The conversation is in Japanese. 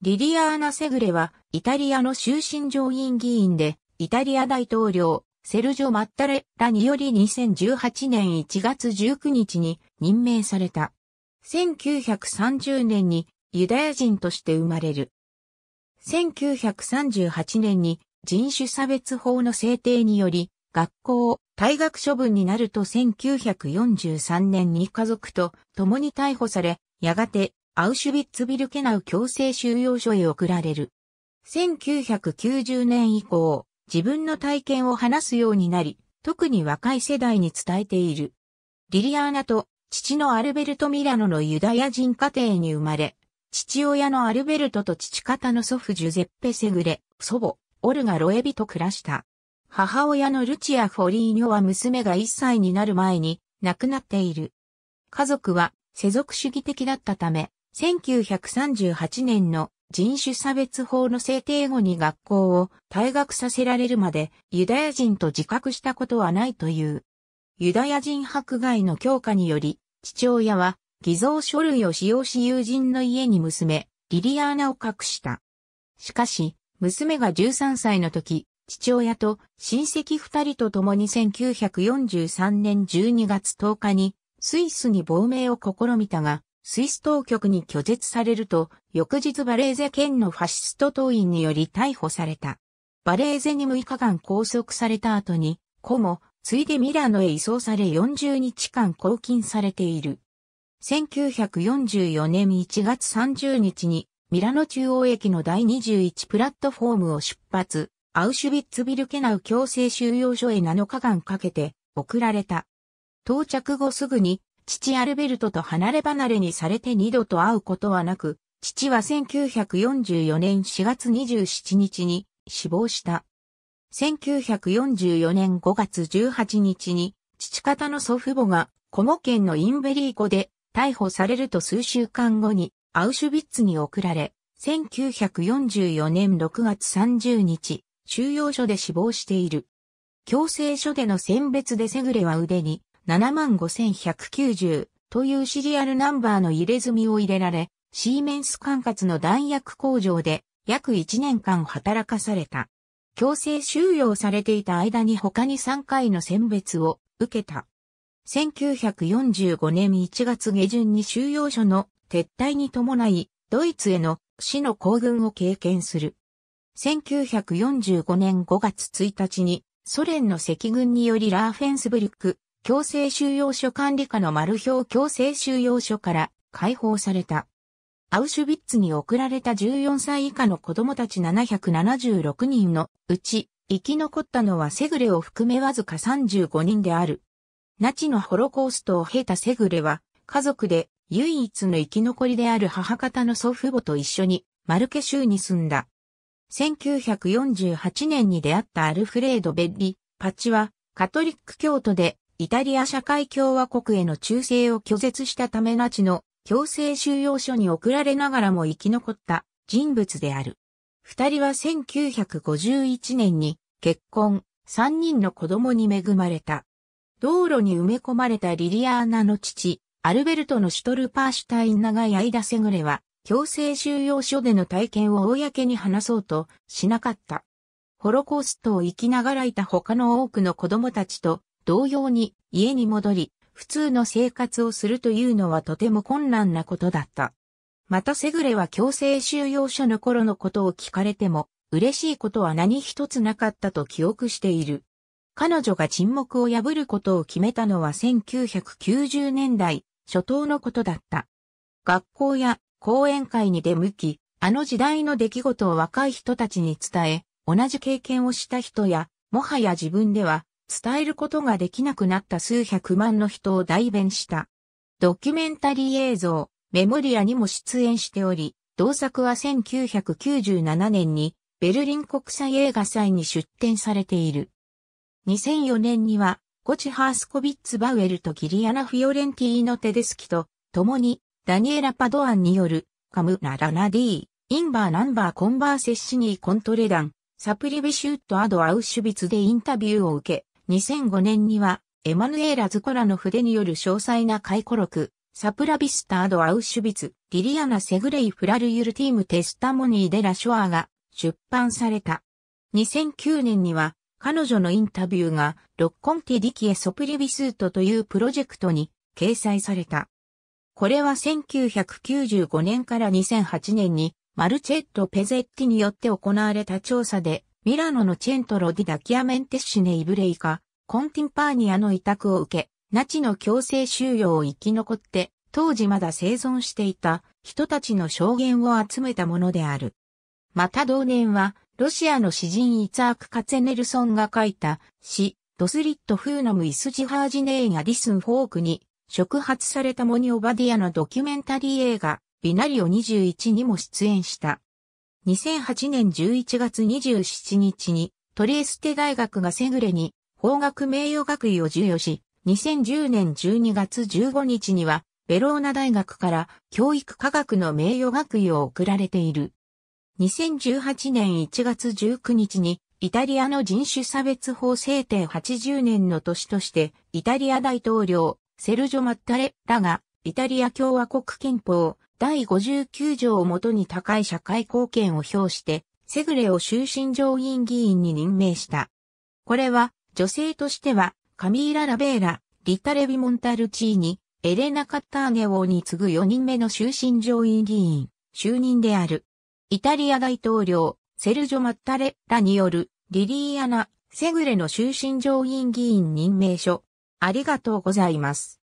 リリアーナ・セグレは、イタリアの終身上院議員で、イタリア大統領、セルジョ・マッタレラにより2018年1月19日に任命された。1930年にユダヤ人として生まれる。1938年に人種差別法の制定により、学校を退学処分になると1943年に家族と共に逮捕され、やがてアウシュビッツビルケナウ強制収容所へ送られる。1990年以降、自分の体験を話すようになり、特に若い世代に伝えている。リリアーナと父のアルベルト・ミラノのユダヤ人家庭に生まれ、父親のアルベルトと父方の祖父ジュゼッペ・セグレ、祖母、オルガ・ロエビと暮らした。母親のルチア・フォリーニョは娘が1歳になる前に亡くなっている。家族は世俗主義的だったため、1938年の人種差別法の制定後に学校を退学させられるまでユダヤ人と自覚したことはないという。ユダヤ人迫害の強化により、父親は偽造書類を使用し友人の家に娘、リリアーナを隠した。しかし、娘が13歳の時、父親と親戚二人と共に1943年12月10日にスイスに亡命を試みたが、スイス当局に拒絶されると、翌日バレーゼ県のファシスト党員により逮捕された。バレーゼに6日間拘束された後に、コも、ついでミラノへ移送され40日間拘禁されている。1944年1月30日に、ミラノ中央駅の第21プラットフォームを出発、アウシュビッツビルケナウ強制収容所へ7日間かけて送られた。到着後すぐに父アルベルトと離れ離れにされて二度と会うことはなく、父は1944年4月27日に死亡した。1944年5月18日に、父方の祖父母が、コモ県のインベリー湖で逮捕されると数週間後に、アウシュビッツに送られ、1944年6月30日、収容所で死亡している。強制所での選別でセグレは腕に75190というシリアルナンバーの入れ墨を入れられ、シーメンス管轄の弾薬工場で約1年間働かされた。強制収容されていた間に他に3回の選別を受けた。1945年1月下旬に収容所の撤退に伴い、ドイツへの死の行軍を経験する。1945年5月1日にソ連の赤軍によりラーフェンスブリック強制収容所管理下のマルヒョウ強制収容所から解放された。アウシュビッツに送られた14歳以下の子供たち776人のうち、生き残ったのはセグレを含めわずか35人である。ナチのホロコーストを経たセグレは、家族で唯一の生き残りである母方の祖父母と一緒にマルケ州に住んだ。1948年に出会ったアルフレード・ベッリ・パチは、カトリック教徒でイタリア社会共和国への忠誠を拒絶したためナチの強制収容所に送られながらも生き残った人物である。二人は1951年に結婚、三人の子供に恵まれた。道路に埋め込まれたリリアーナの父、アルベルトのシュトルパーシュタイン長い間セグレは、強制収容所での体験を公に話そうとしなかった。ホロコーストを生きながらいた他の多くの子供たちと同様に家に戻り、普通の生活をするというのはとても困難なことだった。またセグレは強制収容所の頃のことを聞かれても、嬉しいことは何一つなかったと記憶している。彼女が沈黙を破ることを決めたのは1990年代初頭のことだった。学校や講演会に出向き、あの時代の出来事を若い人たちに伝え、同じ経験をした人や、もはや自分では伝えることができなくなった数百万の人を代弁した。ドキュメンタリー映像、メモリアにも出演しており、同作は1997年にベルリン国際映画祭に出展されている。2004年には、ゴチ・ハースコビッツ・バウエルとギリアナ・フィオレンティーノ・テデスキと、共に、ダニエラ・パドアンによる、カム・ラ・ラ・ナ・ディー、インバー・ナンバー・コンバー・セッシニー・コントレダン、サプリビシュット・アド・アウシュビツでインタビューを受け、2005年には、エマヌエーラ・ズコラの筆による詳細な回顧録、サプラビスタード・アウシュビツ、リリアナ・セグレイ・フラルユルティーム・テスタモニー・デラ・ショアが出版された。2009年には、彼女のインタビューが、ロッコンティ・ディキエ・ソプリビスートというプロジェクトに掲載された。これは1995年から2008年に、マルチェット・ペゼッティによって行われた調査で、ミラノのチェントロディダキアメンテッシネイブレイカ、コンティンパーニアの委託を受け、ナチの強制収容を生き残って、当時まだ生存していた人たちの証言を集めたものである。また同年は、ロシアの詩人イツアーク・カツェネルソンが書いた詩、ドスリット・フーナム・イスジハージネイがディスン・フォークに触発されたモニオバディアのドキュメンタリー映画、ビナリオ21にも出演した。2008年11月27日にトリエステ大学がセグレに法学名誉学位を授与し、2010年12月15日にはベローナ大学から教育科学の名誉学位を贈られている。2018年1月19日にイタリアの人種差別法制定80年の年としてイタリア大統領セルジョ・マッタレッラがイタリア共和国憲法第59条をもとに高い社会貢献を表して、セグレを終身上院議員に任命した。これは、女性としては、カミーラ・ラベーラ、リタ・レビ・モンタルチーニ、エレナ・カッターネ王に次ぐ4人目の終身上院議員、就任である。イタリア大統領、セルジョ・マッタレらによる、リリーアナ・セグレの終身上院議員任命書。ありがとうございます。